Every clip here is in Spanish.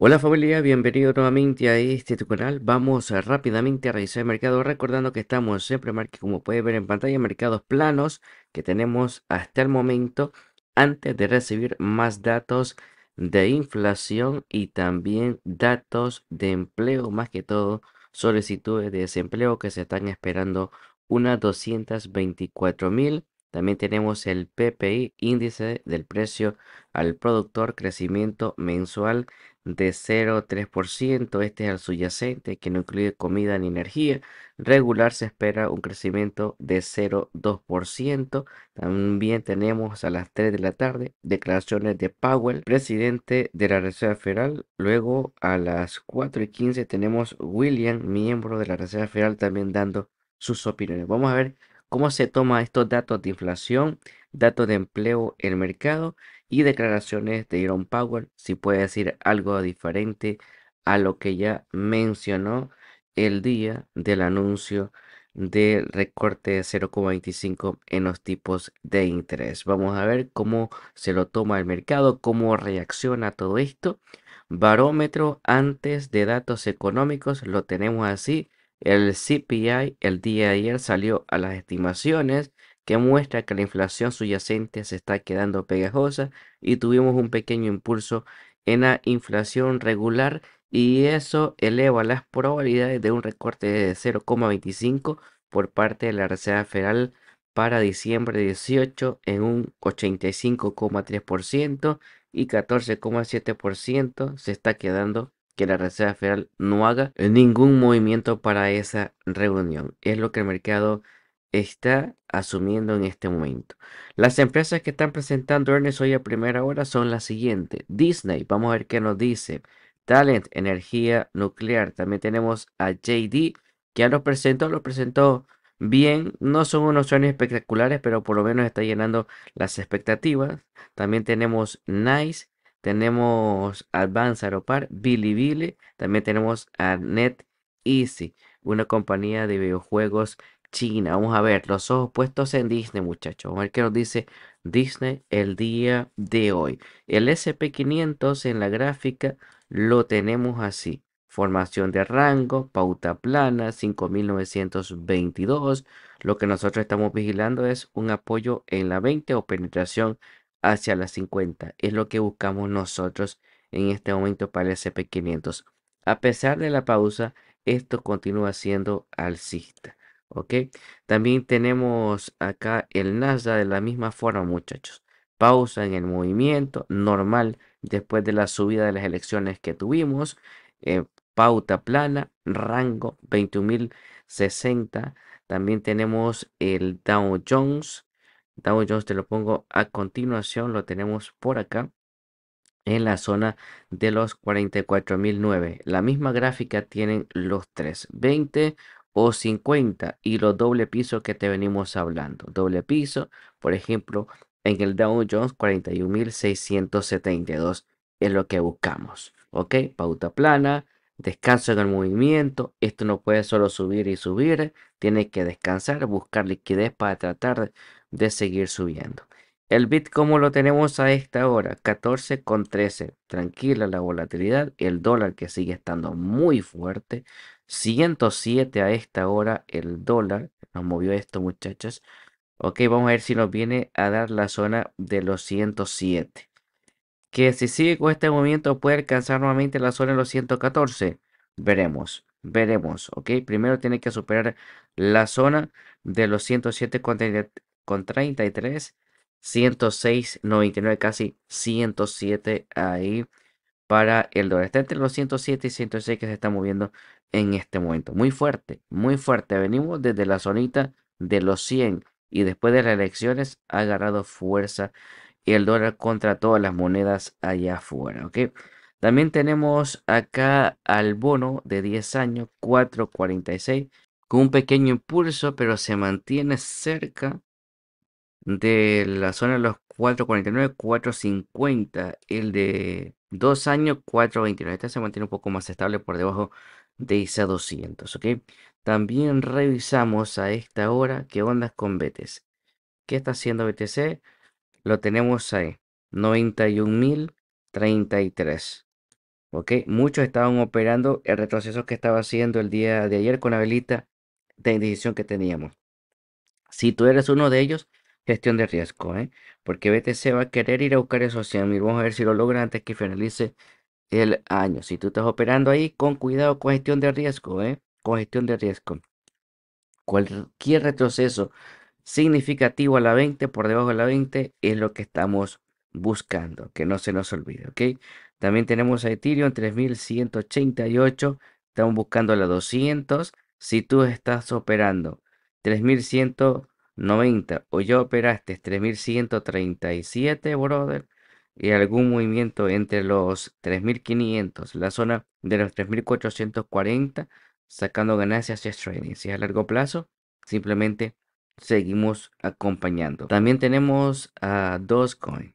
Hola familia, bienvenido nuevamente a este canal. Vamos eh, rápidamente a revisar el mercado recordando que estamos en como puede ver en pantalla, mercados planos que tenemos hasta el momento antes de recibir más datos de inflación y también datos de empleo, más que todo solicitudes de desempleo que se están esperando unas 224 mil. También tenemos el PPI, índice del precio al productor, crecimiento mensual de 0,3%. Este es el subyacente, que no incluye comida ni energía. Regular se espera un crecimiento de 0,2%. También tenemos a las 3 de la tarde declaraciones de Powell, presidente de la Reserva Federal. Luego a las 4 y 15 tenemos William, miembro de la Reserva Federal, también dando sus opiniones. Vamos a ver cómo se toma estos datos de inflación, datos de empleo en el mercado y declaraciones de Iron Power, si puede decir algo diferente a lo que ya mencionó el día del anuncio del recorte de 0,25 en los tipos de interés. Vamos a ver cómo se lo toma el mercado, cómo reacciona todo esto. Barómetro antes de datos económicos, lo tenemos así. El CPI el día de ayer salió a las estimaciones que muestra que la inflación subyacente se está quedando pegajosa y tuvimos un pequeño impulso en la inflación regular y eso eleva las probabilidades de un recorte de 0,25 por parte de la Reserva Federal para diciembre 18 en un 85,3% y 14,7% se está quedando que la Reserva Federal no haga ningún movimiento para esa reunión. Es lo que el mercado está asumiendo en este momento. Las empresas que están presentando Ernest hoy a primera hora son las siguientes. Disney, vamos a ver qué nos dice. Talent, energía nuclear. También tenemos a JD, que ya lo presentó, lo presentó bien. No son unos sueños espectaculares, pero por lo menos está llenando las expectativas. También tenemos Nice, tenemos Advance Aeropar, Billy. también tenemos a Easy, una compañía de videojuegos China. Vamos a ver, los ojos puestos en Disney, muchachos. Vamos a ver qué nos dice Disney el día de hoy. El SP500 en la gráfica lo tenemos así. Formación de rango, pauta plana, 5922. Lo que nosotros estamos vigilando es un apoyo en la 20 o penetración hacia la 50. Es lo que buscamos nosotros en este momento para el SP500. A pesar de la pausa, esto continúa siendo alcista. ¿ok? También tenemos acá el NASA de la misma forma, muchachos. Pausa en el movimiento normal después de la subida de las elecciones que tuvimos. Eh, pauta plana, rango 21.060. También tenemos el Dow Jones. Dow Jones te lo pongo a continuación, lo tenemos por acá en la zona de los 44.009. La misma gráfica tienen los tres. 20, o 50 y los doble pisos que te venimos hablando. Doble piso, por ejemplo, en el Dow Jones 41.672 es lo que buscamos. ¿Ok? Pauta plana, descanso en el movimiento. Esto no puede solo subir y subir. Tiene que descansar, buscar liquidez para tratar de seguir subiendo. El bit como lo tenemos a esta hora, con 14,13. Tranquila la volatilidad. El dólar que sigue estando muy fuerte. 107 a esta hora el dólar. Nos movió esto, muchachos. Ok, vamos a ver si nos viene a dar la zona de los 107. Que si sigue con este movimiento puede alcanzar nuevamente la zona de los 114. Veremos, veremos. Ok, primero tiene que superar la zona de los 107 con 33. 106, 99, casi 107 ahí para el dólar. Está entre los 107 y 106 que se está moviendo en este momento. Muy fuerte, muy fuerte. Venimos desde la zonita de los 100 y después de las elecciones ha agarrado fuerza el dólar contra todas las monedas allá afuera. También tenemos acá al bono de 10 años 446 con un pequeño impulso, pero se mantiene cerca de la zona de los 449, 450, el de Dos años, 4.29. Este se mantiene un poco más estable por debajo de esa 200, ¿ok? También revisamos a esta hora qué ondas con BTC. ¿Qué está haciendo BTC? Lo tenemos ahí, 91.033. ¿Ok? Muchos estaban operando el retroceso que estaba haciendo el día de ayer con la velita de decisión que teníamos. Si tú eres uno de ellos, gestión de riesgo, ¿eh? porque BTC va a querer ir a buscar eso. 100 Vamos a ver si lo logra antes que finalice el año. Si tú estás operando ahí, con cuidado con gestión de riesgo, ¿eh? con gestión de riesgo. Cualquier retroceso significativo a la 20, por debajo de la 20, es lo que estamos buscando, que no se nos olvide, ¿ok? También tenemos a Ethereum 3188, estamos buscando la 200. Si tú estás operando 3,188. 90. o yo operaste 3137, brother. Y algún movimiento entre los 3500, la zona de los 3440, sacando ganancias y trading. Si es a largo plazo, simplemente seguimos acompañando. También tenemos a Dogecoin.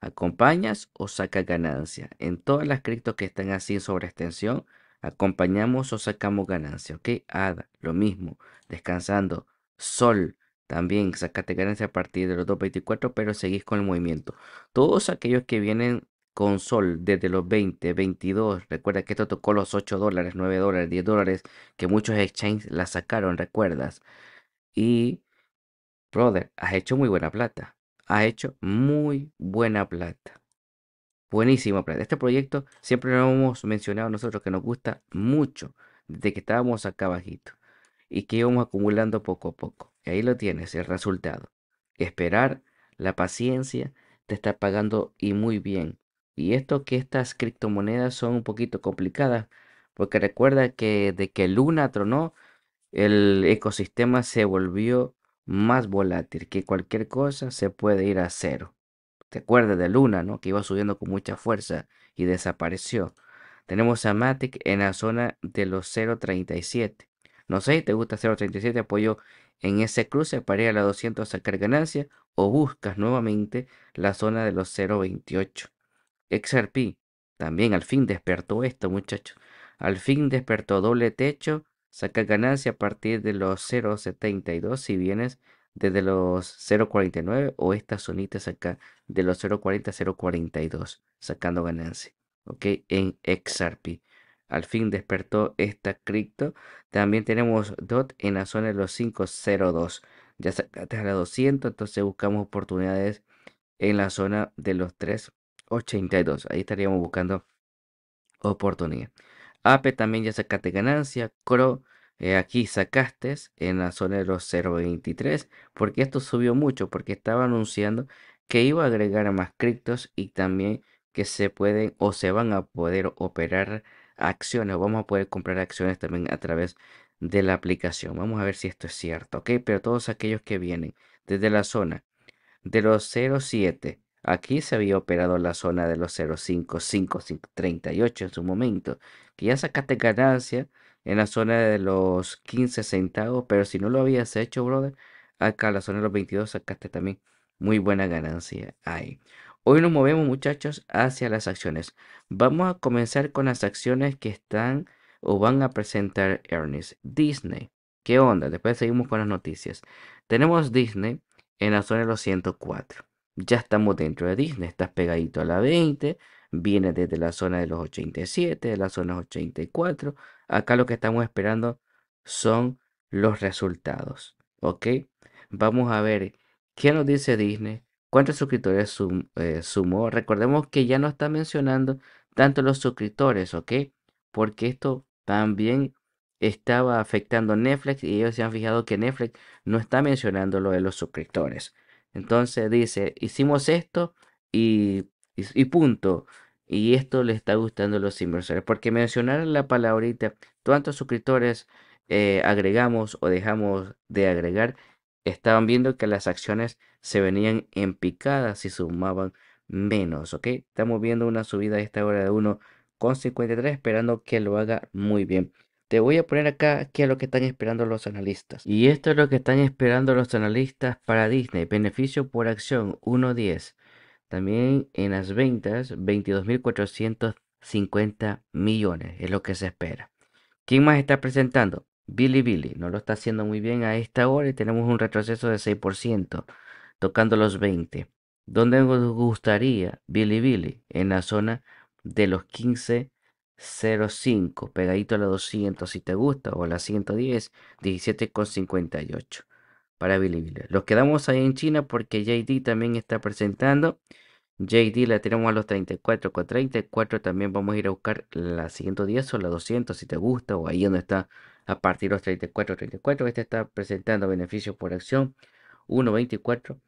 ¿Acompañas o sacas ganancia? En todas las criptos que están así sobre extensión, acompañamos o sacamos ganancia. Ok, ADA, lo mismo. Descansando. Sol, también ganancia a partir de los 2.24, pero seguís con el movimiento. Todos aquellos que vienen con sol desde los 20, 22, recuerda que esto tocó los 8 dólares, 9 dólares, 10 dólares, que muchos exchanges la sacaron, recuerdas. Y, brother, has hecho muy buena plata. Has hecho muy buena plata. Buenísima plata. Este proyecto siempre lo hemos mencionado nosotros que nos gusta mucho desde que estábamos acá bajito y que íbamos acumulando poco a poco. Y ahí lo tienes, el resultado. Esperar, la paciencia, te está pagando y muy bien. Y esto que estas criptomonedas son un poquito complicadas, porque recuerda que de que Luna tronó, el ecosistema se volvió más volátil, que cualquier cosa se puede ir a cero. ¿Te acuerdas de Luna, no? Que iba subiendo con mucha fuerza y desapareció. Tenemos a Matic en la zona de los 0.37. No sé si te gusta 0.37, apoyo en ese cruce a la 200 sacar ganancia o buscas nuevamente la zona de los 0.28. XRP también al fin despertó esto, muchachos. Al fin despertó doble techo, saca ganancia a partir de los 0.72 si vienes desde los 0.49 o esta zonita acá de los 0.40 0.42 sacando ganancia. Ok, en XRP. Al fin despertó esta cripto. También tenemos DOT en la zona de los 502. Ya sacaste a la 200, entonces buscamos oportunidades en la zona de los 382. Ahí estaríamos buscando oportunidad. AP también ya sacaste ganancia. CRO eh, aquí sacaste en la zona de los 0.23 porque esto subió mucho porque estaba anunciando que iba a agregar más criptos y también que se pueden o se van a poder operar acciones, vamos a poder comprar acciones también a través de la aplicación. Vamos a ver si esto es cierto, ¿ok? Pero todos aquellos que vienen desde la zona de los 07, aquí se había operado la zona de los 05538 en su momento, que ya sacaste ganancia en la zona de los 15 centavos, pero si no lo habías hecho, brother, acá en la zona de los 22 sacaste también muy buena ganancia ahí. Hoy nos movemos muchachos hacia las acciones. Vamos a comenzar con las acciones que están o van a presentar Ernest. Disney. ¿Qué onda? Después seguimos con las noticias. Tenemos Disney en la zona de los 104. Ya estamos dentro de Disney. Estás pegadito a la 20. Viene desde la zona de los 87, de la zona 84. Acá lo que estamos esperando son los resultados. ¿Ok? Vamos a ver qué nos dice Disney cuántos suscriptores eh, sumó. Recordemos que ya no está mencionando tanto los suscriptores, ¿ok? Porque esto también estaba afectando Netflix y ellos se han fijado que Netflix no está mencionando lo de los suscriptores. Entonces dice, hicimos esto y, y, punto. Y esto le está gustando a los inversores. Porque mencionar la palabrita, cuántos suscriptores eh, agregamos o dejamos de agregar estaban viendo que las acciones se venían en picadas y sumaban menos, ¿ok? Estamos viendo una subida a esta hora de 1,53 esperando que lo haga muy bien. Te voy a poner acá qué es lo que están esperando los analistas. Y esto es lo que están esperando los analistas para Disney. Beneficio por acción 1.10. También en las ventas 22.450 millones es lo que se espera. ¿Quién más está presentando? Billy Billy no lo está haciendo muy bien a esta hora y tenemos un retroceso de 6%, tocando los 20. ¿Dónde nos gustaría Billy Billy? En la zona de los 15.05, pegadito a la 200 si te gusta, o a la 110, 17.58 para Billy Billy. Los quedamos ahí en China porque JD también está presentando. JD la tenemos a los 34, con también vamos a ir a buscar la 110 o la 200 si te gusta, o ahí donde está a partir de los 34, Este está presentando beneficios por acción 1.24.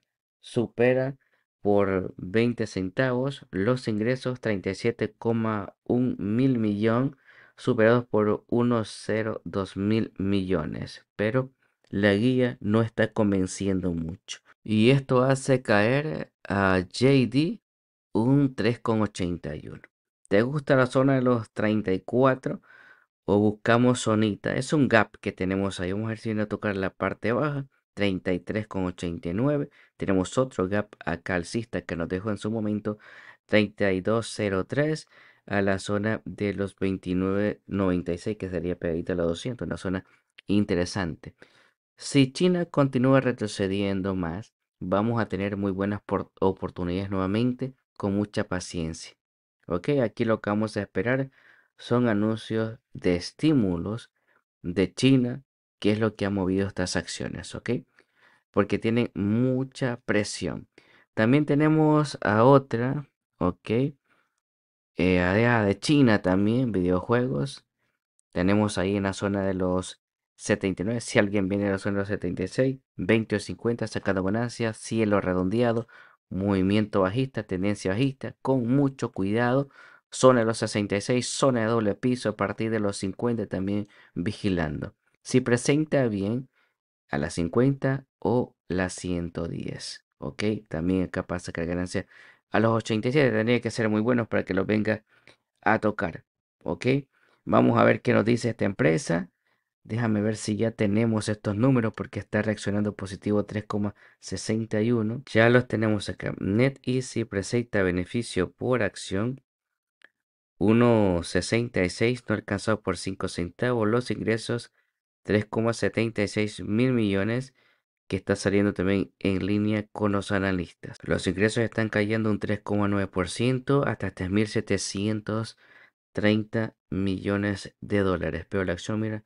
Supera por 20 centavos los ingresos 37,1 mil millones superados por 102 mil millones. Pero la guía no está convenciendo mucho. Y esto hace caer a JD un 3,81. ¿Te gusta la zona de los 34? o buscamos zonita. Es un gap que tenemos ahí. Vamos a ver si viene a tocar la parte baja. 33,89. Tenemos otro gap a calcista que nos dejó en su momento. 32,03 a la zona de los 29,96 que sería pegadita a la 200. Una zona interesante. Si China continúa retrocediendo más, vamos a tener muy buenas oportunidades nuevamente con mucha paciencia. Ok, aquí lo que vamos a esperar son anuncios de estímulos de China, que es lo que ha movido estas acciones, ¿ok? Porque tienen mucha presión. También tenemos a otra, ¿ok? Eh, de China también, videojuegos. Tenemos ahí en la zona de los 79. Si alguien viene a la zona de los 76, 20 o 50, sacando ganancia, cielo redondeado, movimiento bajista, tendencia bajista, con mucho cuidado zona de los 66, zona de doble piso, a partir de los 50 también vigilando. Si presenta bien a las 50 o las 110. Ok, también acá pasa que la ganancia a los 87 tendría que ser muy buenos para que los venga a tocar. Ok, vamos a ver qué nos dice esta empresa. Déjame ver si ya tenemos estos números porque está reaccionando positivo 3,61. Ya los tenemos acá. net Easy presenta beneficio por acción 1.66 no alcanzado por 5 centavos. Los ingresos 3,76 mil millones que está saliendo también en línea con los analistas. Los ingresos están cayendo un 3,9% hasta 3.730 millones de dólares. Pero la acción, mira,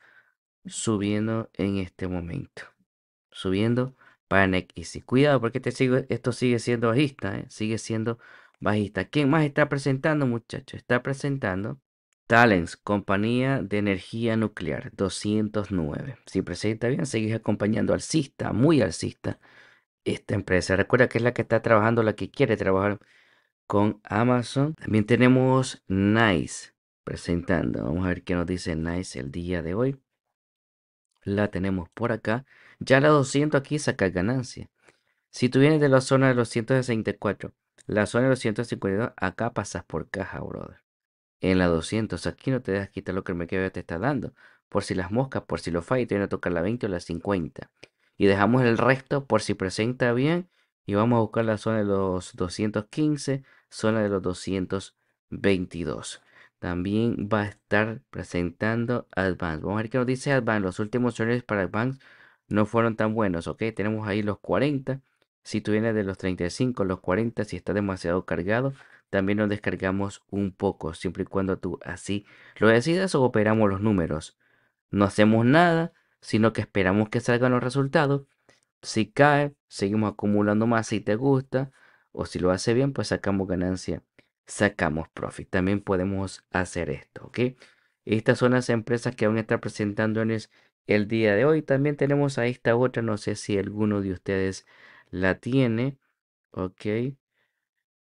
subiendo en este momento. Subiendo panic y si Cuidado porque este sigue, esto sigue siendo bajista, ¿eh? sigue siendo bajista. ¿Quién más está presentando, muchachos? Está presentando Talents, Compañía de Energía Nuclear, 209. Si presenta bien, seguís acompañando alcista, muy alcista, esta empresa. Recuerda que es la que está trabajando, la que quiere trabajar con Amazon. También tenemos Nice presentando. Vamos a ver qué nos dice Nice el día de hoy. La tenemos por acá. Ya la 200 aquí saca ganancia. Si tú vienes de la zona de los 164 la zona de los 252, acá pasas por caja, brother. En la 200, aquí no te dejas quitar lo que el mercado te está dando. Por si las moscas, por si lo falla, te viene a tocar la 20 o la 50. Y dejamos el resto por si presenta bien. Y vamos a buscar la zona de los 215, zona de los 222. También va a estar presentando Advance. Vamos a ver qué nos dice Advance. Los últimos sonidos para Advance no fueron tan buenos, ¿ok? Tenemos ahí los 40, si tú vienes de los 35, los 40, si está demasiado cargado, también nos descargamos un poco, siempre y cuando tú así lo decidas o operamos los números. No hacemos nada, sino que esperamos que salgan los resultados. Si cae, seguimos acumulando más si te gusta, o si lo hace bien, pues sacamos ganancia, sacamos profit. También podemos hacer esto, ¿ok? Estas son las empresas que van a estar presentándonos el día de hoy. También tenemos a esta otra, no sé si alguno de ustedes la tiene, ok,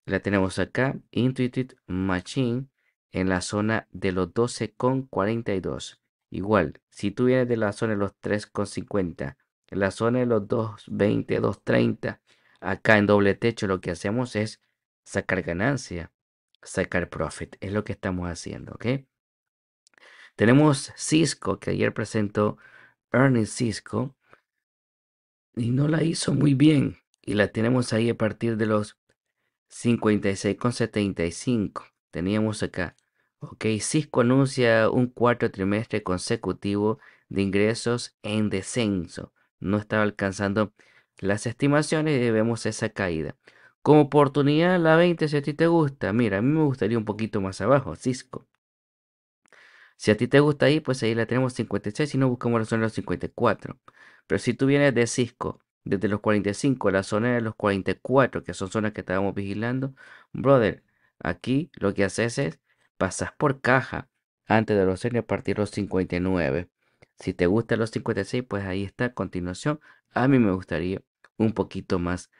la tenemos acá, Intuitive Machine, en la zona de los 12,42. Igual, si tú vienes de la zona de los 3,50, en la zona de los 2,20, 2,30, acá en doble techo lo que hacemos es sacar ganancia, sacar profit, es lo que estamos haciendo, ¿ok? Tenemos Cisco, que ayer presentó Earnings Cisco, y no la hizo muy bien. Y la tenemos ahí a partir de los 56,75. Teníamos acá. Ok, Cisco anuncia un cuarto trimestre consecutivo de ingresos en descenso. No estaba alcanzando las estimaciones y vemos esa caída. Como oportunidad, la 20, si a ti te gusta. Mira, a mí me gustaría un poquito más abajo, Cisco. Si a ti te gusta ahí, pues ahí la tenemos 56 Si no buscamos la zona de los 54. Pero si tú vienes de Cisco, desde los 45, la zona de los 44, que son zonas que estábamos vigilando, brother, aquí lo que haces es pasas por caja antes de los 6 a partir de los 59. Si te gusta los 56, pues ahí está. A continuación, a mí me gustaría un poquito más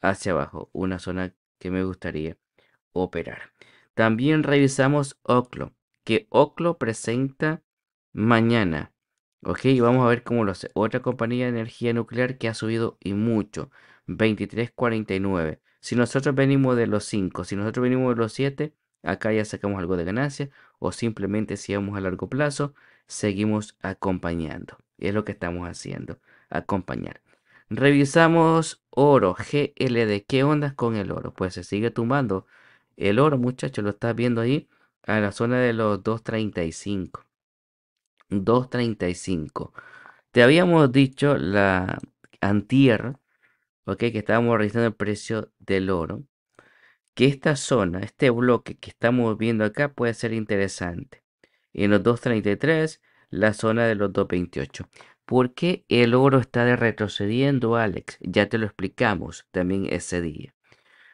hacia abajo, una zona que me gustaría operar. También revisamos Oclo que Oclo presenta mañana. Ok, vamos a ver cómo lo hace. Otra compañía de energía nuclear que ha subido y mucho. 23.49. Si nosotros venimos de los 5, si nosotros venimos de los 7, acá ya sacamos algo de ganancia. O simplemente si vamos a largo plazo, seguimos acompañando. Es lo que estamos haciendo. Acompañar. Revisamos oro, GLD. ¿Qué onda con el oro? Pues se sigue tumbando el oro, muchachos. Lo estás viendo ahí a la zona de los 235. 235. Te habíamos dicho la antier, ok, que estábamos revisando el precio del oro, que esta zona, este bloque que estamos viendo acá puede ser interesante. en los 233, la zona de los 228. ¿Por qué el oro está retrocediendo, Alex? Ya te lo explicamos también ese día.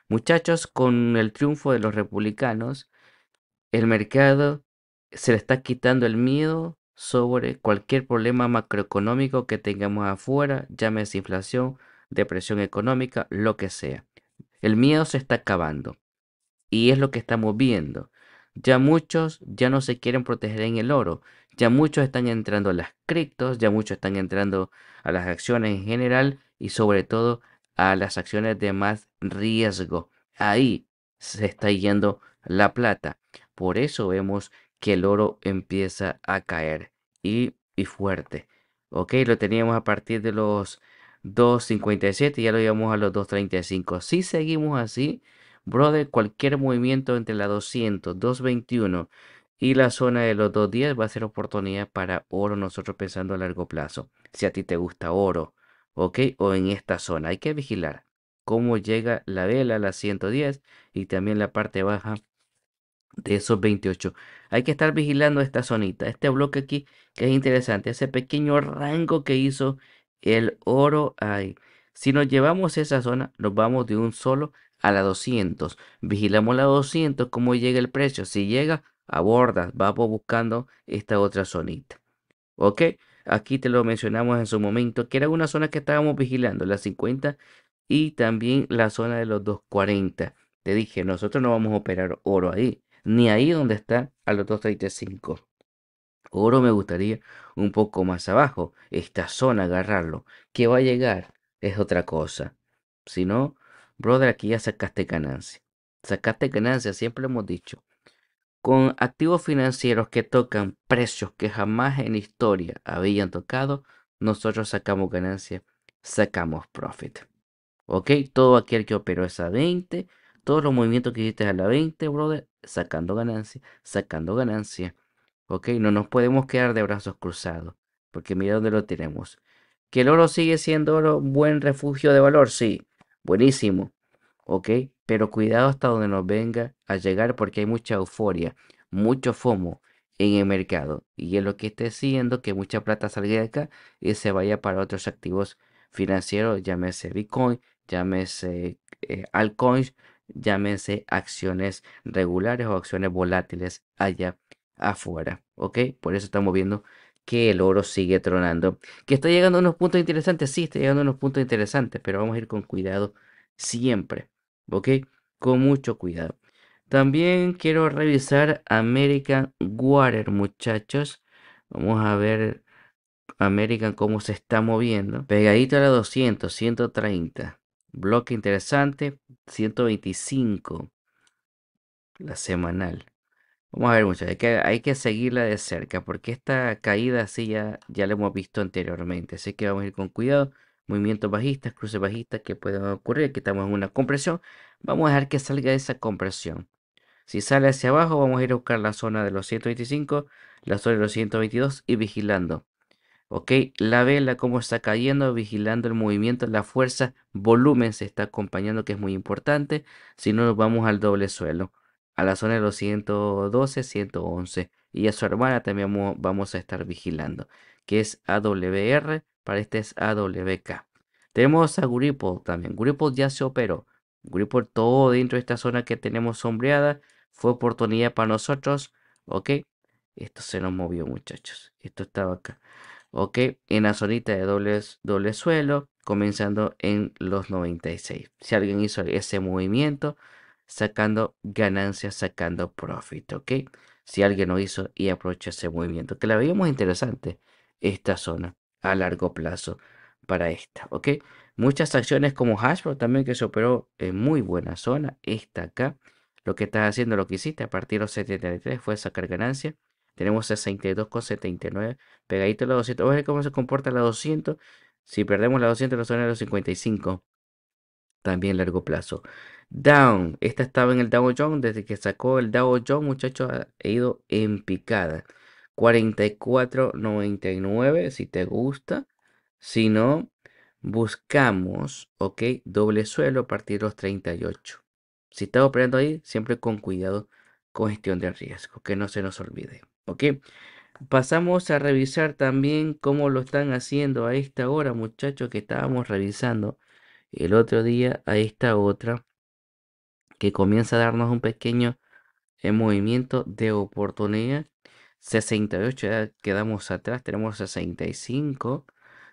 Muchachos, con el triunfo de los republicanos, el mercado se le está quitando el miedo sobre cualquier problema macroeconómico que tengamos afuera, llámese inflación, depresión económica, lo que sea. El miedo se está acabando y es lo que estamos viendo. Ya muchos ya no se quieren proteger en el oro, ya muchos están entrando a las criptos, ya muchos están entrando a las acciones en general y sobre todo a las acciones de más riesgo. Ahí se está yendo la plata. Por eso vemos que el oro empieza a caer y, y fuerte. Ok, lo teníamos a partir de los 2.57 y ya lo llevamos a los 2.35. Si seguimos así, brother, cualquier movimiento entre la 200, 2.21 y la zona de los 2.10 va a ser oportunidad para oro nosotros pensando a largo plazo. Si a ti te gusta oro, ok, o en esta zona, hay que vigilar cómo llega la vela a la 110 y también la parte baja de esos 28. Hay que estar vigilando esta zonita, este bloque aquí que es interesante, ese pequeño rango que hizo el oro ahí. Si nos llevamos esa zona, nos vamos de un solo a la 200. Vigilamos la 200, cómo llega el precio. Si llega, aborda, vamos buscando esta otra zonita. ¿Ok? Aquí te lo mencionamos en su momento, que era una zona que estábamos vigilando, la 50 y también la zona de los 240. Te dije, nosotros no vamos a operar oro ahí ni ahí donde está a los 2.35. Oro me gustaría un poco más abajo, esta zona agarrarlo. Que va a llegar es otra cosa. Si no, brother, aquí ya sacaste ganancia. Sacaste ganancia, siempre hemos dicho. Con activos financieros que tocan precios que jamás en historia habían tocado, nosotros sacamos ganancia, sacamos profit. ¿Ok? Todo aquel que operó esa 20 todos los movimientos que hiciste a la 20, brother, sacando ganancia, sacando ganancia. Ok, no nos podemos quedar de brazos cruzados, porque mira dónde lo tenemos. Que el oro sigue siendo oro, buen refugio de valor, sí, buenísimo. Ok, pero cuidado hasta donde nos venga a llegar, porque hay mucha euforia, mucho FOMO en el mercado. Y es lo que está diciendo. que mucha plata salga de acá y se vaya para otros activos financieros, llámese Bitcoin, llámese eh, altcoins, llámense acciones regulares o acciones volátiles allá afuera. ¿Ok? Por eso estamos viendo que el oro sigue tronando. Que está llegando a unos puntos interesantes, sí, está llegando a unos puntos interesantes, pero vamos a ir con cuidado siempre. ¿Ok? Con mucho cuidado. También quiero revisar American Water, muchachos. Vamos a ver American cómo se está moviendo. Pegadito a la 200, 130 bloque interesante, 125 la semanal. Vamos a ver mucho hay que, seguirla de cerca porque esta caída así ya, ya la hemos visto anteriormente, así que vamos a ir con cuidado. Movimientos bajistas, cruces bajistas que pueden ocurrir, aquí estamos en una compresión, vamos a dejar que salga esa compresión. Si sale hacia abajo, vamos a ir a buscar la zona de los 125, la zona de los 122 y vigilando. ¿ok? La vela, cómo está cayendo, vigilando el movimiento, la fuerza, volumen se está acompañando, que es muy importante. Si no, nos vamos al doble suelo, a la zona de los 112, 111. Y a su hermana también vamos a estar vigilando, que es AWR, para este es AWK. Tenemos a Gripple también. Gripple ya se operó. Gripple todo dentro de esta zona que tenemos sombreada. Fue oportunidad para nosotros. ¿Ok? Esto se nos movió muchachos. Esto estaba acá. ¿ok? En la zonita de doble, suelo, comenzando en los 96. Si alguien hizo ese movimiento, sacando ganancias, sacando profit, ¿ok? Si alguien lo hizo y aprovecha ese movimiento, que la veíamos interesante, esta zona a largo plazo para esta, ¿ok? Muchas acciones como Hasbro también que se operó en muy buena zona, esta acá. Lo que estás haciendo, lo que hiciste a partir de los 73 fue sacar ganancia tenemos 62,79 pegadito a la 200. Oye, cómo se comporta la 200. Si perdemos la 200, nos suena a los 55. También largo plazo. Down. Esta estaba en el Dow Jones. Desde que sacó el Dow Jones, muchachos, ha ido en picada. 44.99 si te gusta. Si no, buscamos, ok, doble suelo a partir de los 38. Si estás operando ahí, siempre con cuidado con gestión de riesgo, que no se nos olvide. ¿Ok? Pasamos a revisar también cómo lo están haciendo a esta hora, muchachos, que estábamos revisando el otro día a esta otra, que comienza a darnos un pequeño eh, movimiento de oportunidad. 68, ya quedamos atrás, tenemos 65,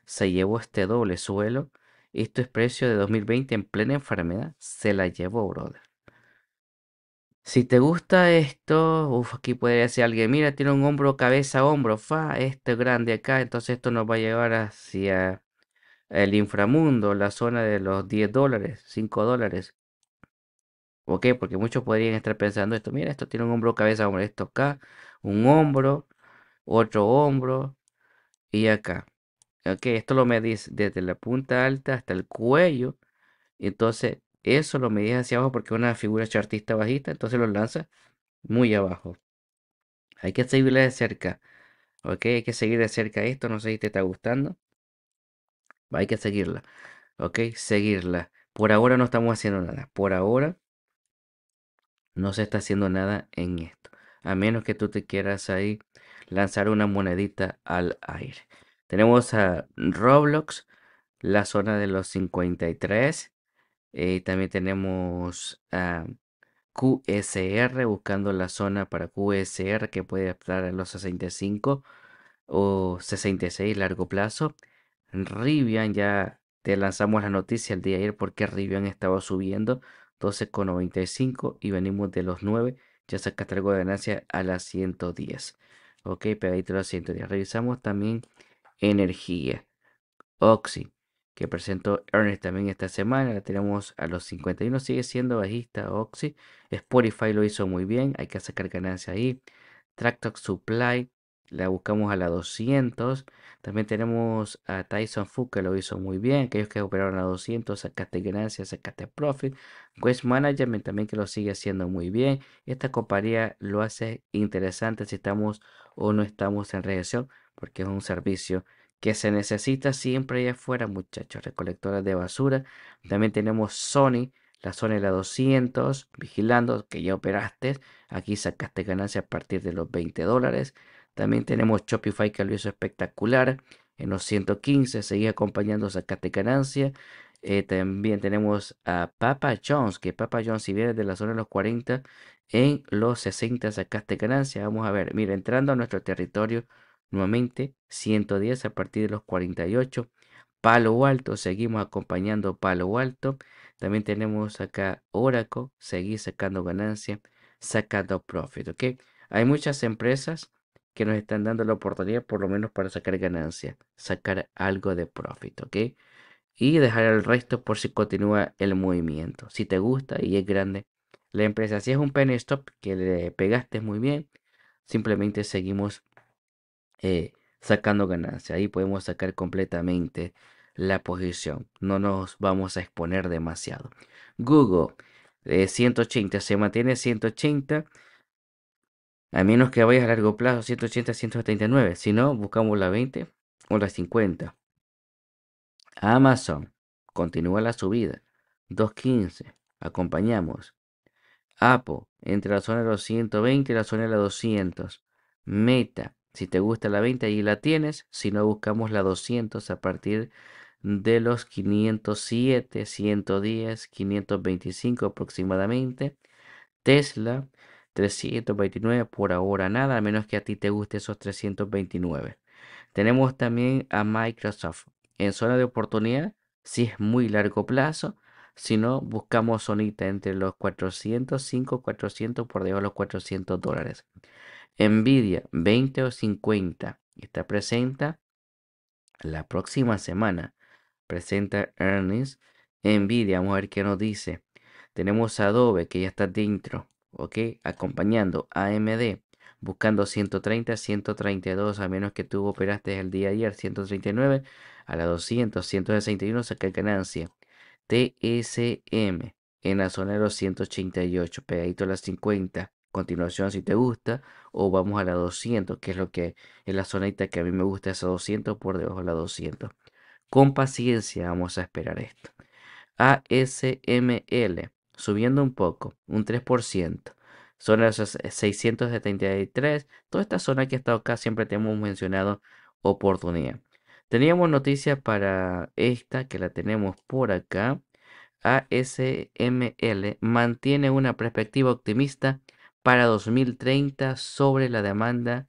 se llevó este doble suelo. Esto es precio de 2020 en plena enfermedad, se la llevó, brother. Si te gusta esto, aquí podría decir alguien, mira, tiene un hombro, cabeza, hombro, fa, este grande acá, entonces esto nos va a llevar hacia el inframundo, la zona de los 10 dólares, 5 dólares. ¿Ok? Porque muchos podrían estar pensando esto, mira, esto tiene un hombro, cabeza, hombro, esto acá, un hombro, otro hombro y acá. ¿Ok? Esto lo medís desde la punta alta hasta el cuello. Entonces, eso lo medías hacia abajo porque es una figura chartista bajita, entonces lo lanza muy abajo. Hay que seguirla de cerca, ¿ok? Hay que seguir de cerca esto, no sé si te está gustando. Hay que seguirla, ¿ok? Seguirla. Por ahora no estamos haciendo nada. Por ahora no se está haciendo nada en esto. A menos que tú te quieras ahí lanzar una monedita al aire. Tenemos a Roblox, la zona de los 53. Eh, también tenemos ah, QSR, buscando la zona para QSR que puede estar a los 65 o 66 largo plazo. Rivian, ya te lanzamos la noticia el día de ayer porque Rivian estaba subiendo 12,95 y venimos de los 9, ya sacaste algo de ganancia a las 110. Ok, pegadito a las 110. Revisamos también energía. Oxy, que presentó Ernest también esta semana. La tenemos a los 51, sigue siendo bajista Oxy. Spotify lo hizo muy bien, hay que sacar ganancias ahí. Tractox Supply, la buscamos a la 200. También tenemos a Tyson Fu que lo hizo muy bien. Aquellos que operaron a 200, sacaste ganancias, sacaste profit. Quest Management también que lo sigue haciendo muy bien. Esta compañía lo hace interesante si estamos o no estamos en reacción, porque es un servicio que se necesita siempre allá afuera, muchachos, Recolectoras de basura. También tenemos Sony, la Sony la 200, vigilando que ya operaste. Aquí sacaste ganancia a partir de los 20 dólares. También tenemos Shopify que lo hizo espectacular. En los 115 seguí acompañando, sacaste ganancia eh, también tenemos a Papa Jones, que Papa John's si vienes de la zona de los 40, en los 60 sacaste ganancia Vamos a ver, mira, entrando a nuestro territorio Nuevamente, 110 a partir de los 48. Palo Alto, seguimos acompañando Palo Alto. También tenemos acá Oracle, seguir sacando ganancia, sacando profit, ¿ok? Hay muchas empresas que nos están dando la oportunidad, por lo menos para sacar ganancia, sacar algo de profit, ¿ok? Y dejar el resto por si continúa el movimiento. Si te gusta y es grande la empresa, si es un pen stop que le pegaste muy bien, simplemente seguimos eh, sacando ganancia. Ahí podemos sacar completamente la posición. No nos vamos a exponer demasiado. Google, 180, eh, se mantiene 180. A menos que vayas a largo plazo, 180, 179. Si no, buscamos la 20 o la 50. Amazon, continúa la subida. 215, acompañamos. Apple, entre la zona de los 120 y la zona de los 200. Meta, si te gusta la 20, ahí la tienes. Si no, buscamos la 200 a partir de los 507, 110, 525 aproximadamente. Tesla 329 por ahora nada, a menos que a ti te guste esos 329. Tenemos también a Microsoft en zona de oportunidad, si es muy largo plazo, si no buscamos sonita entre los 405, 400 por debajo de los 400 dólares. Nvidia 20 o 50 está presenta la próxima semana. Presenta earnings. Nvidia, vamos a ver qué nos dice. Tenemos Adobe que ya está dentro, ¿ok? Acompañando AMD, buscando 130, 132, a menos que tú operaste el día de ayer, 139, a la 200, 161, saca ganancia. TSM en la zona de los 188, pegadito a las 50 continuación si te gusta, o vamos a la 200, que es lo que es la zonita que a mí me gusta, esa 200 por debajo de la 200. Con paciencia vamos a esperar esto. ASML, subiendo un poco, un 3%. Zona 673, toda esta zona que ha estado acá siempre te hemos mencionado oportunidad. Teníamos noticias para esta que la tenemos por acá. ASML mantiene una perspectiva optimista para 2030 sobre la demanda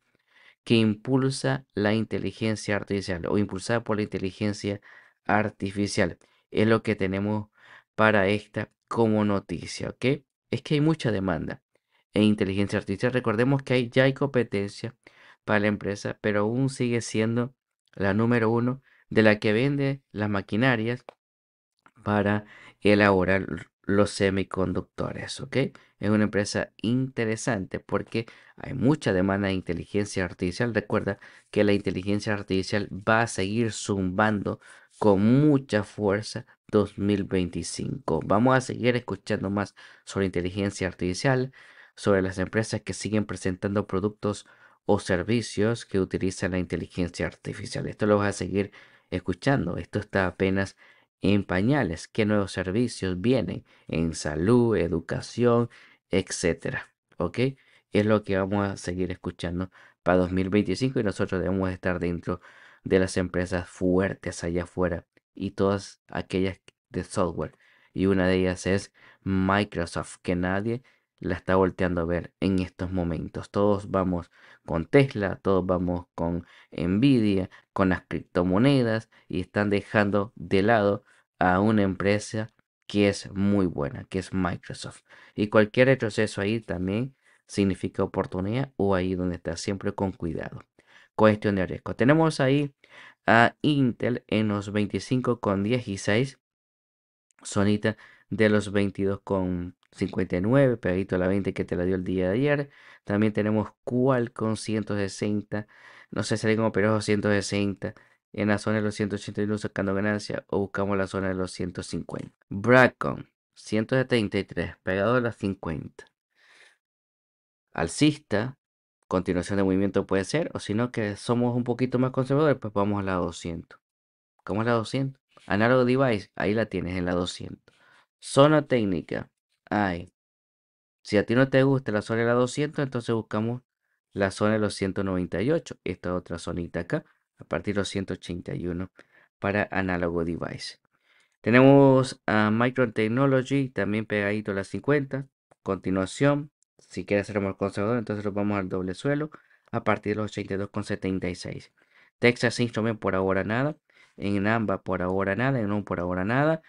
que impulsa la inteligencia artificial o impulsada por la inteligencia artificial. Es lo que tenemos para esta como noticia, ¿ok? Es que hay mucha demanda en inteligencia artificial. Recordemos que ya hay competencia para la empresa, pero aún sigue siendo la número uno de la que vende las maquinarias para elaborar los semiconductores, ¿ok? Es una empresa interesante porque hay mucha demanda de inteligencia artificial. Recuerda que la inteligencia artificial va a seguir zumbando con mucha fuerza 2025. Vamos a seguir escuchando más sobre inteligencia artificial, sobre las empresas que siguen presentando productos o servicios que utilizan la inteligencia artificial. Esto lo vas a seguir escuchando. Esto está apenas en pañales, qué nuevos servicios vienen en salud, educación, etcétera. ¿Ok? Es lo que vamos a seguir escuchando para 2025 y nosotros debemos estar dentro de las empresas fuertes allá afuera y todas aquellas de software. Y una de ellas es Microsoft, que nadie la está volteando a ver en estos momentos. Todos vamos con Tesla, todos vamos con Nvidia, con las criptomonedas y están dejando de lado a una empresa que es muy buena, que es Microsoft. Y cualquier retroceso ahí también significa oportunidad o ahí donde está siempre con cuidado. Cuestión de riesgo. Tenemos ahí a Intel en los 25,16. Sonita de los 22 con 59, pegadito a la 20 que te la dio el día de ayer. También tenemos Qualcomm 160, no sé si como pero 160. En la zona de los 181 sacando ganancia o buscamos la zona de los 150. Bracon 173, pegado a la 50. Alcista, continuación de movimiento puede ser, o si no, que somos un poquito más conservadores, pues vamos a la 200. ¿Cómo es la 200? Analog Device, ahí la tienes en la 200. Zona técnica, Ay, si a ti no te gusta la zona de la 200, entonces buscamos la zona de los 198. Esta otra zonita acá, a partir de los 181 para análogo device. Tenemos a Micron Technology, también pegadito a las 50. Continuación, si quieres ser más conservador, entonces lo vamos al doble suelo a partir de los 82,76. Texas Instrument por ahora nada. En AMBA por ahora nada. En un por ahora nada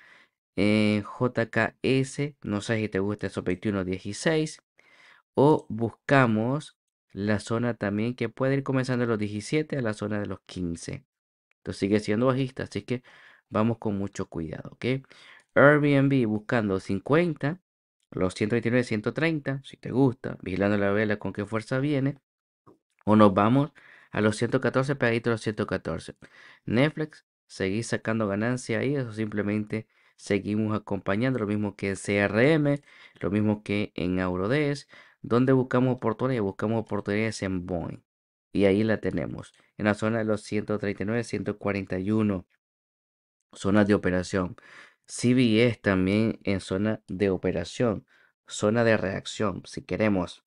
eh, JKS, no sé si te gusta esos 21-16, o buscamos la zona también que puede ir comenzando a los 17 a la zona de los 15. Entonces sigue siendo bajista, así que vamos con mucho cuidado, ¿ok? Airbnb buscando 50, los 129, 130, si te gusta, vigilando la vela con qué fuerza viene, o nos vamos a los 114, pegadito a los 114. Netflix, seguís sacando ganancia ahí, eso simplemente seguimos acompañando, lo mismo que CRM, lo mismo que en Eurodesk, donde buscamos oportunidades, buscamos oportunidades en Boeing. Y ahí la tenemos, en la zona de los 139, 141 zonas de operación. CBS e también en zona de operación, zona de reacción, si queremos.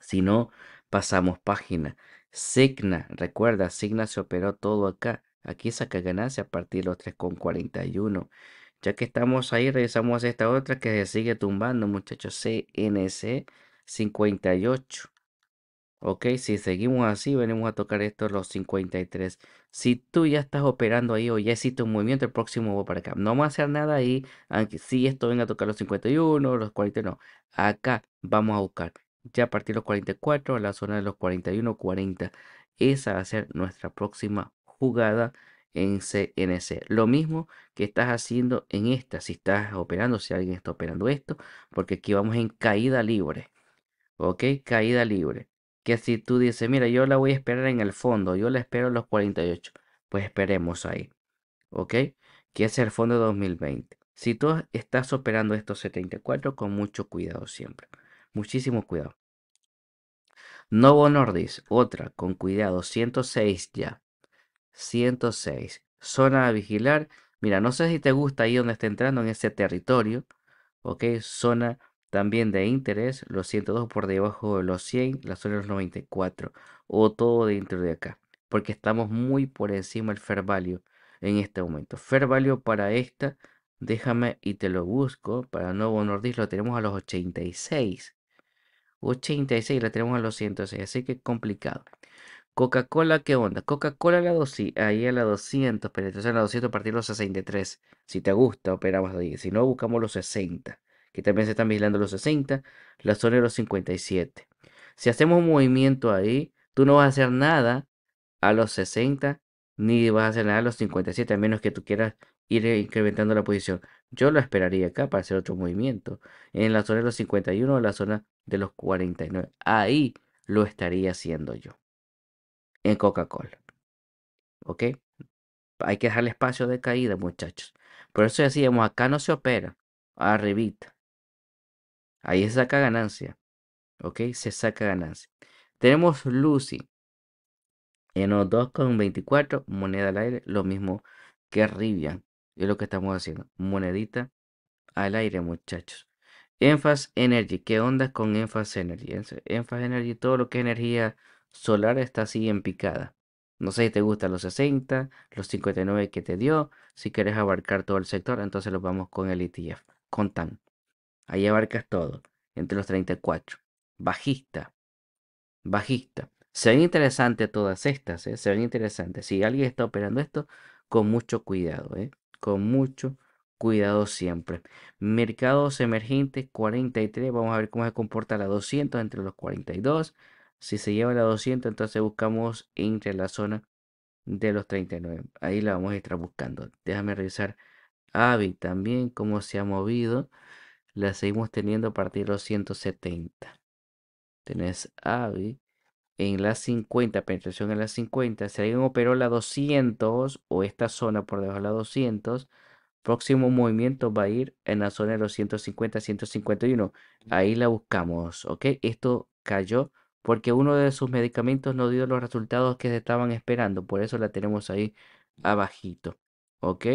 Si no, pasamos página. Signa, recuerda, Signa se operó todo acá. Aquí saca ganancia a partir de los 3,41. Ya que estamos ahí, regresamos a esta otra que se sigue tumbando, muchachos. CNC 58. Ok, si seguimos así, venimos a tocar esto los 53. Si tú ya estás operando ahí o ya hiciste un movimiento, el próximo va para acá. No vamos a hacer nada ahí, aunque si esto venga a tocar los 51, los 40, no. Acá vamos a buscar. Ya a partir de los 44, a la zona de los 41, 40. Esa va a ser nuestra próxima jugada en CNC. Lo mismo que estás haciendo en esta, si estás operando, si alguien está operando esto, porque aquí vamos en caída libre. ¿Ok? Caída libre. Que si tú dices, mira, yo la voy a esperar en el fondo, yo la espero en los 48, pues esperemos ahí. ¿Ok? Que es el fondo 2020. Si tú estás operando estos 74, con mucho cuidado siempre. Muchísimo cuidado. Novo Nordis, otra, con cuidado, 106 ya. 106. Zona a vigilar. Mira, no sé si te gusta ahí donde está entrando en ese territorio. Ok, zona también de interés. Los 102 por debajo de los 100, la zona de los 94. O todo dentro de acá. Porque estamos muy por encima del fair value en este momento. Fair value para esta, déjame y te lo busco. Para Nuevo Nordis lo tenemos a los 86. 86 la tenemos a los 106, así que complicado. Coca-Cola, ¿qué onda? Coca-Cola la dosi, ahí a la 200, pero entonces a la 200 a partir de los 63. Si te gusta, operamos ahí. Si no, buscamos los 60, que también se están vigilando los 60, la zona de los 57. Si hacemos un movimiento ahí, tú no vas a hacer nada a los 60, ni vas a hacer nada a los 57, a menos que tú quieras ir eh, incrementando la posición. Yo lo esperaría acá para hacer otro movimiento, en la zona de los 51 o la zona de los 49. Ahí lo estaría haciendo yo en Coca-Cola. ¿Ok? Hay que dejarle espacio de caída, muchachos. Por eso decíamos, acá no se opera, arribita. Ahí se saca ganancia. ¿Ok? Se saca ganancia. Tenemos Lucy. En los 2,24, moneda al aire, lo mismo que Rivian. Es lo que estamos haciendo. Monedita al aire, muchachos. Enfas Energy. ¿Qué onda con Enfas Energy? Enfas Energy, todo lo que es energía Solar está así en picada. No sé si te gustan los 60, los 59 que te dio. Si quieres abarcar todo el sector, entonces los vamos con el ETF, con TAN. Ahí abarcas todo, entre los 34. Bajista, bajista. Se ven interesantes todas estas, ¿eh? se ven interesantes. Si alguien está operando esto, con mucho cuidado, ¿eh? con mucho cuidado siempre. Mercados emergentes 43, vamos a ver cómo se comporta la 200 entre los 42. Si se lleva la 200, entonces buscamos entre la zona de los 39. Ahí la vamos a estar buscando. Déjame revisar Avi también, cómo se ha movido. La seguimos teniendo a partir de los 170. Tenés Avi en la 50, penetración en la 50. Si alguien operó la 200 o esta zona por debajo de la 200, próximo movimiento va a ir en la zona de los 150, 151. Ahí la buscamos, ¿ok? Esto cayó porque uno de sus medicamentos no dio los resultados que se estaban esperando, por eso la tenemos ahí abajito, ¿ok?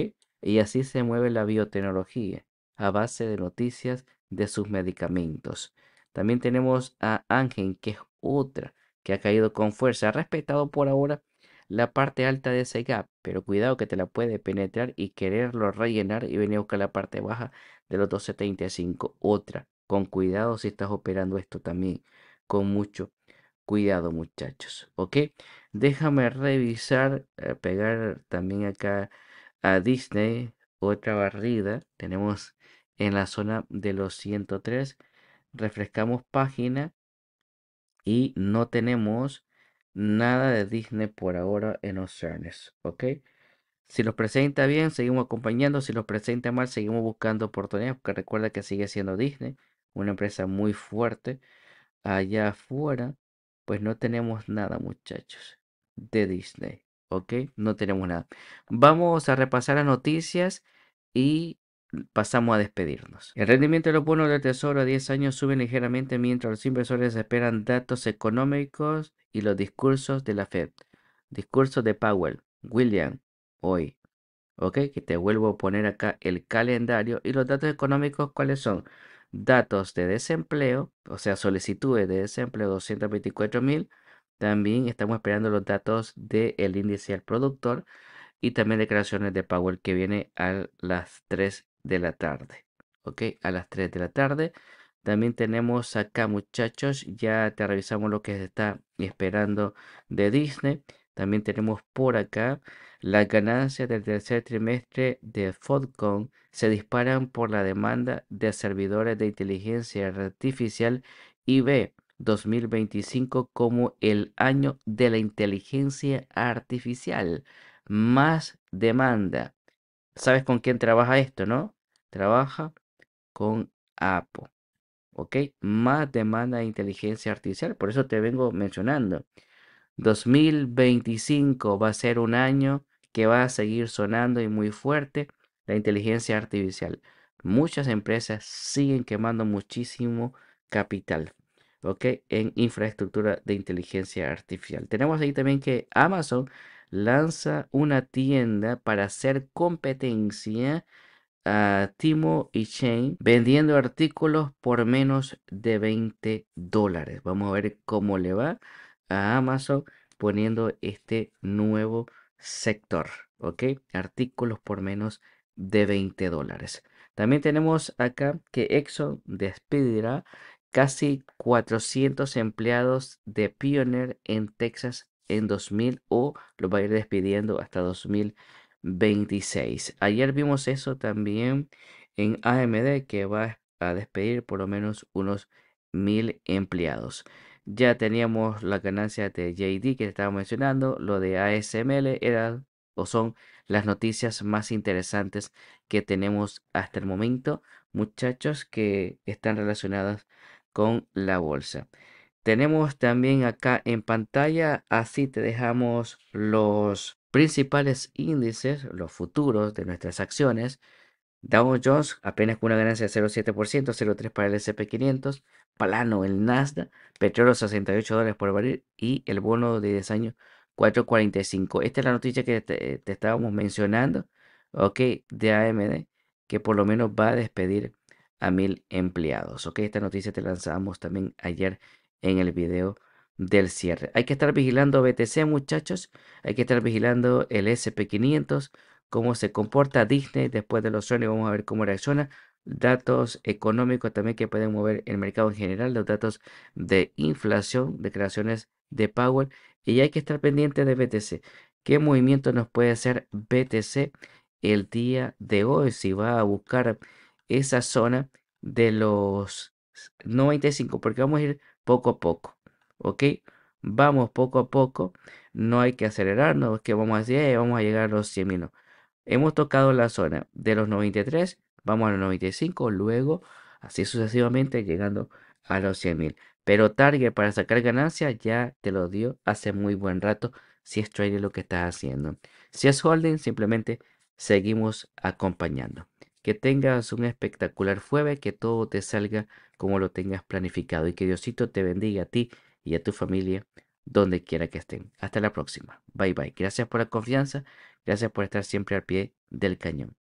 Y así se mueve la biotecnología, a base de noticias de sus medicamentos. También tenemos a Ángel, que es otra, que ha caído con fuerza, ha respetado por ahora la parte alta de ese gap, pero cuidado que te la puede penetrar y quererlo rellenar y venir a buscar la parte baja de los 275, otra. Con cuidado si estás operando esto también con mucho cuidado muchachos ok déjame revisar eh, pegar también acá a disney otra barrida tenemos en la zona de los 103 refrescamos página y no tenemos nada de disney por ahora en Oceanes ok si los presenta bien, seguimos acompañando. Si los presenta mal, seguimos buscando oportunidades. Porque recuerda que sigue siendo Disney, una empresa muy fuerte allá afuera, pues no tenemos nada, muchachos, de Disney. ¿Ok? No tenemos nada. Vamos a repasar las noticias y pasamos a despedirnos. El rendimiento de los bonos del tesoro a 10 años sube ligeramente mientras los inversores esperan datos económicos y los discursos de la Fed. Discurso de Powell, William, hoy. Ok, que te vuelvo a poner acá el calendario y los datos económicos, ¿cuáles son? datos de desempleo, o sea, solicitudes de desempleo 224 mil. También estamos esperando los datos del índice al productor y también declaraciones de Power que viene a las 3 de la tarde. Ok, a las 3 de la tarde. También tenemos acá, muchachos, ya te revisamos lo que se está esperando de Disney. También tenemos por acá las ganancias del tercer trimestre de Fodcom se disparan por la demanda de servidores de inteligencia artificial y ve 2025 como el año de la inteligencia artificial. Más demanda. ¿Sabes con quién trabaja esto, no? Trabaja con Apple. ¿Ok? Más demanda de inteligencia artificial. Por eso te vengo mencionando. 2025 va a ser un año que va a seguir sonando y muy fuerte, la inteligencia artificial. Muchas empresas siguen quemando muchísimo capital, En infraestructura de inteligencia artificial. Tenemos ahí también que Amazon lanza una tienda para hacer competencia a Timo y Shane. vendiendo artículos por menos de 20 dólares. Vamos a ver cómo le va a Amazon poniendo este nuevo sector, ¿ok? Artículos por menos de 20 dólares. También tenemos acá que Exxon despedirá casi 400 empleados de Pioneer en Texas en 2000 o los va a ir despidiendo hasta 2026. Ayer vimos eso también en AMD que va a despedir por lo menos unos mil empleados. Ya teníamos la ganancia de JD que estaba mencionando, lo de ASML era o son las noticias más interesantes que tenemos hasta el momento, muchachos, que están relacionadas con la bolsa. Tenemos también acá en pantalla, así te dejamos los principales índices, los futuros de nuestras acciones. Dow Jones apenas con una ganancia de 0,7%, 0,3% para el SP500, plano el Nasdaq, petróleo 68 dólares por barril y el bono de 10 años 4.45. Esta es la noticia que te, estábamos mencionando, ok, de AMD, que por lo menos va a despedir a mil empleados. Ok, esta noticia te lanzamos también ayer en el video del cierre. Hay que estar vigilando BTC, muchachos. Hay que estar vigilando el SP500, cómo se comporta Disney después de los sueños. Vamos a ver cómo reacciona datos económicos también que pueden mover el mercado en general, los datos de inflación, De creaciones de Power y hay que estar pendiente de BTC. ¿Qué movimiento nos puede hacer BTC el día de hoy? Si va a buscar esa zona de los 95, porque vamos a ir poco a poco, ¿ok? Vamos poco a poco, no hay que acelerarnos, que vamos a decir, eh, vamos a llegar a los 100 Hemos tocado la zona de los 93 vamos a los 95, luego así sucesivamente llegando a los 100.000. Pero target para sacar ganancias ya te lo dio hace muy buen rato si es trading lo que estás haciendo. Si es holding, simplemente seguimos acompañando. Que tengas un espectacular jueves, que todo te salga como lo tengas planificado y que Diosito te bendiga a ti y a tu familia donde quiera que estén. Hasta la próxima. Bye bye. Gracias por la confianza. Gracias por estar siempre al pie del cañón.